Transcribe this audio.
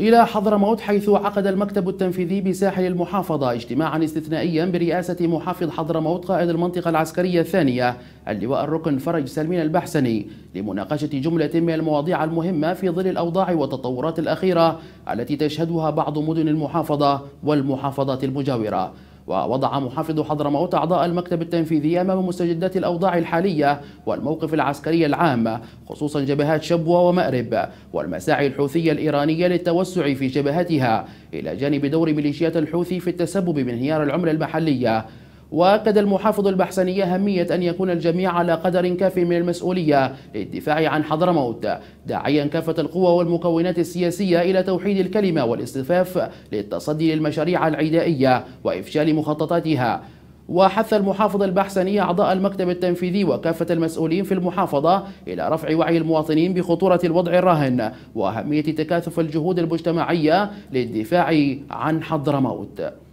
إلى حضرموت حيث عقد المكتب التنفيذي بساحل المحافظة اجتماعا استثنائيا برئاسة محافظ حضرموت قائد المنطقة العسكرية الثانية اللواء الركن فرج سلمين البحسني لمناقشة جملة من المواضيع المهمة في ظل الأوضاع والتطورات الأخيرة التي تشهدها بعض مدن المحافظة والمحافظات المجاورة ووضع محافظ حضرموت أعضاء المكتب التنفيذي أمام مستجدات الأوضاع الحالية والموقف العسكري العام خصوصا جبهات شبوة ومأرب والمساعي الحوثية الإيرانية للتوسع في جبهتها إلى جانب دور ميليشيات الحوثي في التسبب بانهيار العملة المحلية وأكد المحافظ البحسنية أهمية أن يكون الجميع على قدر كاف من المسؤولية للدفاع عن حضرموت داعيا كافة القوى والمكونات السياسية إلى توحيد الكلمة والاصطفاف للتصدي للمشاريع العدائية وإفشال مخططاتها وحث المحافظ البحسني أعضاء المكتب التنفيذي وكافة المسؤولين في المحافظة إلى رفع وعي المواطنين بخطورة الوضع الراهن وأهمية تكاثف الجهود المجتمعية للدفاع عن حضرموت